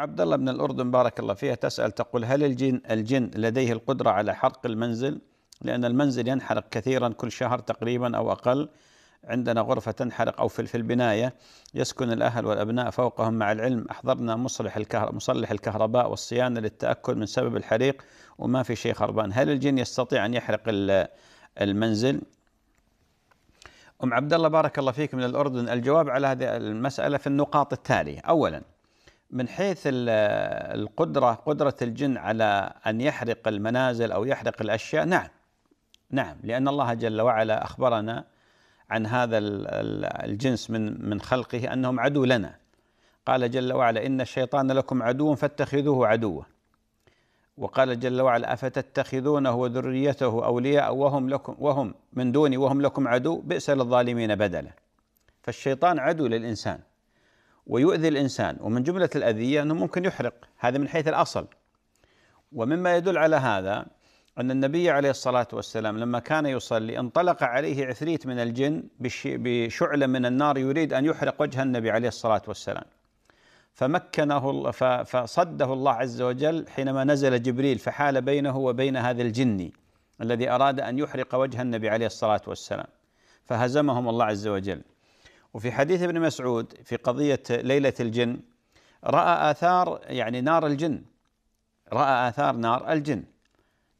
عبد الله من الاردن بارك الله فيها تسال تقول هل الجن الجن لديه القدره على حرق المنزل؟ لان المنزل ينحرق كثيرا كل شهر تقريبا او اقل عندنا غرفة تنحرق أو في البناية يسكن الأهل والأبناء فوقهم مع العلم أحضرنا مصلح الكهرباء مصلح الكهرباء والصيانة للتأكد من سبب الحريق وما في شيء خربان هل الجن يستطيع أن يحرق المنزل أم عبد الله بارك الله فيك من الأردن الجواب على هذه المسألة في النقاط التالية أولا من حيث القدرة قدرة الجن على أن يحرق المنازل أو يحرق الأشياء نعم نعم لأن الله جل وعلا أخبرنا عن هذا الجنس من من خلقه أنهم عدو لنا قال جل وعلا إن الشيطان لكم عدو فاتخذوه عدوا وقال جل وعلا أفتتخذونه وذريته أولياء وهم لكم وهم من دوني وهم لكم عدو بئس للظالمين بدلا فالشيطان عدو للإنسان ويؤذي الإنسان ومن جملة الأذية أنه ممكن يحرق هذا من حيث الأصل ومما يدل على هذا أن النبي عليه الصلاة والسلام لما كان يصلي انطلق عليه عثريت من الجن بشعلة من النار يريد أن يحرق وجه النبي عليه الصلاة والسلام فمكنه فصده الله عز وجل حينما نزل جبريل فحال بينه وبين هذا الجني الذي أراد أن يحرق وجه النبي عليه الصلاة والسلام فهزمهم الله عز وجل وفي حديث ابن مسعود في قضية ليلة الجن رأى آثار يعني نار الجن رأى آثار نار الجن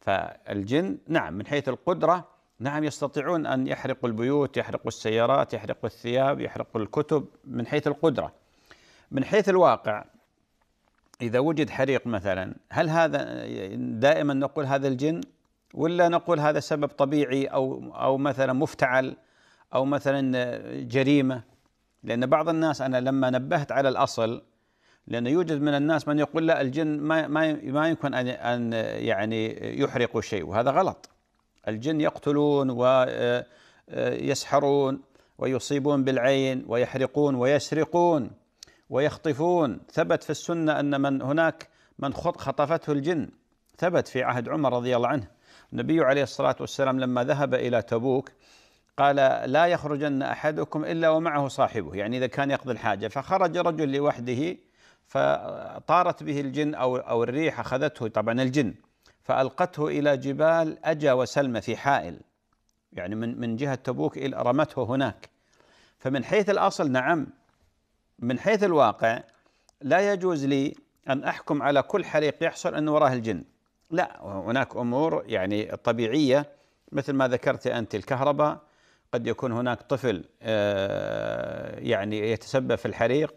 فالجن نعم من حيث القدرة نعم يستطيعون أن يحرقوا البيوت يحرقوا السيارات يحرقوا الثياب يحرقوا الكتب من حيث القدرة من حيث الواقع إذا وجد حريق مثلا هل هذا دائما نقول هذا الجن ولا نقول هذا سبب طبيعي أو أو مثلا مفتعل أو مثلا جريمة لأن بعض الناس أنا لما نبهت على الأصل لأنه يوجد من الناس من يقول لا الجن ما ما ما يمكن أن أن يعني يحرقوا شيء وهذا غلط الجن يقتلون ويسحرون آه، آه، ويصيبون بالعين ويحرقون ويسرقون ويخطفون ثبت في السنة أن من هناك من خطفته الجن ثبت في عهد عمر رضي الله عنه النبي عليه الصلاة والسلام لما ذهب إلى تبوك قال لا يخرجن احدكم الا ومعه صاحبه يعني اذا كان يقضي الحاجه فخرج رجل لوحده فطارت به الجن او او الريح اخذته طبعا الجن فالقته الى جبال اجا وسلمى في حائل يعني من من جهه تبوك الى رمته هناك فمن حيث الاصل نعم من حيث الواقع لا يجوز لي ان احكم على كل حريق يحصل ان وراه الجن لا هناك امور يعني طبيعيه مثل ما ذكرت انت الكهرباء قد يكون هناك طفل آه، يعني يتسبب في الحريق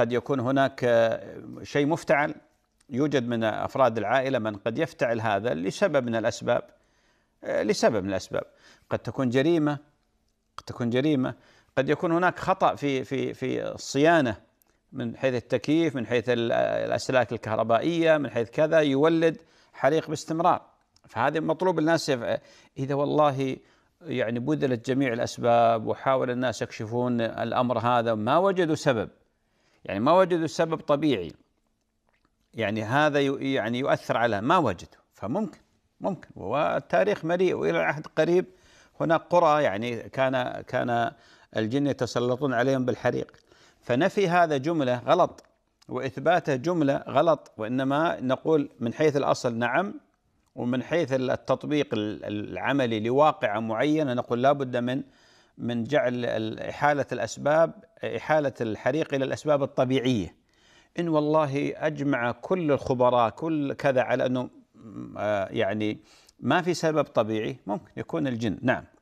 قد يكون هناك آه، شيء مفتعل يوجد من أفراد العائلة من قد يفتعل هذا لسبب من الأسباب آه، لسبب من الأسباب قد تكون جريمة قد تكون جريمة قد يكون هناك خطأ في في في الصيانة من حيث التكييف من حيث الأسلاك الكهربائية من حيث كذا يولد حريق باستمرار فهذا مطلوب الناس إذا والله يعني بذلت جميع الاسباب وحاول الناس يكشفون الامر هذا ما وجدوا سبب يعني ما وجدوا سبب طبيعي يعني هذا يعني يؤثر على ما وجدوا فممكن ممكن والتاريخ مليء والى العهد قريب هناك قرى يعني كان كان الجن يتسلطون عليهم بالحريق فنفي هذا جمله غلط واثباته جمله غلط وانما نقول من حيث الاصل نعم ومن حيث التطبيق العملي لواقع معين نقول بد من من جعل إحالة الأسباب إحالة الحريق إلى الأسباب الطبيعية إن والله أجمع كل الخبراء كل كذا على أنه آه، يعني ما في سبب طبيعي ممكن يكون الجن نعم